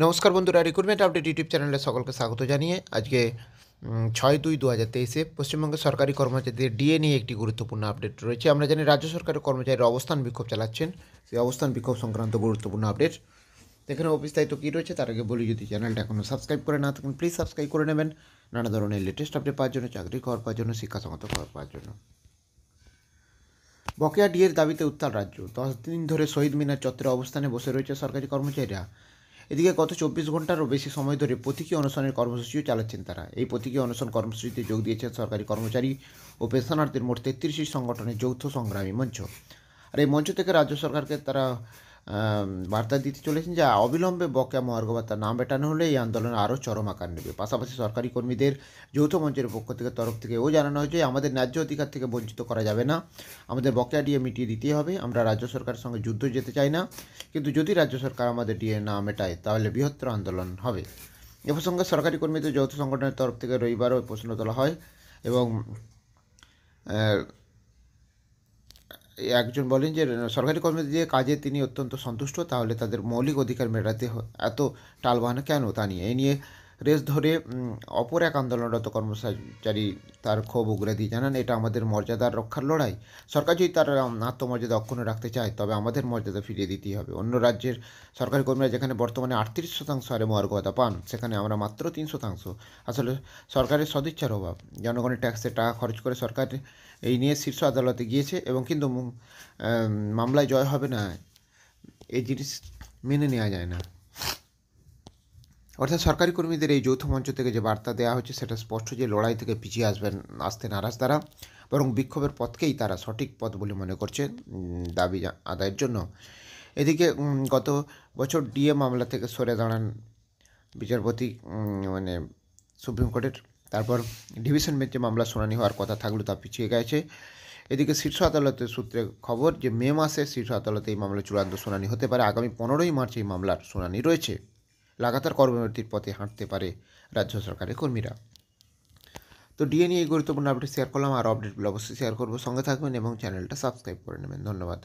নমস্কার বন্ধুরা recruitment update YouTube চ্যানেলে সকলকে স্বাগত জানিয়ে আজকে ছয় দুই দু হাজার তেইশে পশ্চিমবঙ্গের সরকারি কর্মচারীদের ডিএ নিয়ে একটি গুরুত্বপূর্ণ আপডেট রয়েছে আমরা জানি রাজ্য সরকারের কর্মচারীরা অবস্থান বিক্ষোভ চালাচ্ছেন সেই অবস্থান বিক্ষোভ সংক্রান্ত গুরুত্বপূর্ণ আপডেট এখানে বিস্তারিত কী রয়েছে তার আগে বলি যদি চ্যানেলটা এখনও সাবস্ক্রাইব করে না থাকেন প্লিজ সাবস্ক্রাইব করে নেবেন নানা ধরনের লেটেস্ট আপডেট পাওয়ার জন্য চাকরি খবর পাওয়ার জন্য শিক্ষা খবর পাওয়ার জন্য বকেয়া ডিএর দাবিতে উত্তাল রাজ্য দশ দিন ধরে শহীদ মিনার চত্বরে অবস্থানে বসে রয়েছে সরকারি কর্মচারীরা এদিকে গত চব্বিশ ঘন্টারও বেশি সময় ধরে প্রতীকী অনশনের কর্মসূচিও চালাচ্ছেন তারা এই প্রতীকী অনশন কর্মসূচিতে যোগ দিয়েছেন সরকারি কর্মচারী ও পেশানার্থীর মোট তেত্রিশটি সংগঠনের যৌথ সংগ্রামী মঞ্চ আর এই মঞ্চ থেকে রাজ্য সরকারকে তারা বার্তা দিতে চলেছেন যে অবিলম্বে বকেয়া মহার্ঘ ভাতা না মেটানো হলে এই আন্দোলন আরও চরম আকার নেবে পাশাপাশি সরকারি কর্মীদের যৌথ মঞ্চের পক্ষ থেকে তরফ থেকে ও জানানো হয়েছে আমাদের ন্যায্য অধিকার থেকে বঞ্চিত করা যাবে না আমাদের বকেয়া ডিএ মিটিয়ে দিতেই হবে আমরা রাজ্য সরকারের সঙ্গে যুদ্ধ যেতে চাই না কিন্তু যদি রাজ্য সরকার আমাদের ডিএ না মেটায় তাহলে বৃহত্তর আন্দোলন হবে এ প্রসঙ্গে সরকারি কর্মীদের যৌথ সংগঠনের তরফ থেকে রবিবারও প্রশ্ন তোলা হয় এবং একজন বলেন যে সরকারি কর্মীদের যে কাজে তিনি অত্যন্ত সন্তুষ্ট তাহলে তাদের মৌলিক অধিকার মেটাতে এত টালবাহানা কেন তা নিয়ে এ নিয়ে রেস ধরে অপর এক আন্দোলনরত কর্মচারী তার ক্ষোভ উগরে দিয়ে জানান এটা আমাদের মর্যাদার রক্ষার লড়াই সরকার যদি তার আত্মমর্যাদা অক্ষুণ্ণ রাখতে চায় তবে আমাদের মর্যাদা ফিরিয়ে দিতেই হবে অন্য রাজ্যের সরকারি কর্মীরা যেখানে বর্তমানে আটত্রিশ শতাংশ হারে মহার্গতা পান সেখানে আমরা মাত্র তিন শতাংশ আসলে সরকারের সদিচ্ছার অভাব জনগণের ট্যাক্সের টাকা খরচ করে সরকার এই নিয়ে শীর্ষ আদালতে গিয়েছে এবং কিন্তু মামলায় জয় হবে না এই জিনিস মেনে নেওয়া যায় না অর্থাৎ সরকারি কর্মীদের এই যৌথ মঞ্চ থেকে যে বার্তা দেওয়া হচ্ছে সেটা স্পষ্ট যে লড়াই থেকে পিছিয়ে আসবেন আসতে নারাজ তারা বরং বিক্ষোভের পথকেই তারা সঠিক পথ বলে মনে করছে দাবি আদায়ের জন্য এদিকে গত বছর ডিএ মামলা থেকে সরে দাঁড়ান বিচারপতি মানে সুপ্রিম কোর্টের তারপর ডিভিশন বেঞ্চে মামলা শুনানি হওয়ার কথা থাকলেও তা পিছিয়ে গেছে এদিকে শীর্ষ আদালতের সূত্রে খবর যে মে মাসে শীর্ষ আদালতে এই মামলা চূড়ান্ত শুনানি হতে পারে আগামী পনেরোই মার্চ এই মামলার শুনানি রয়েছে লাগাতার কর্মবিরতির পথে হাঁটতে পারে রাজ্য সরকারের কর্মীরা তো ডিএ নিয়ে গুরুত্বপূর্ণ আপডেট শেয়ার করলাম আর আপডেটগুলো অবশ্যই শেয়ার করবো সঙ্গে থাকবেন এবং চ্যানেলটা সাবস্ক্রাইব করে নেবেন ধন্যবাদ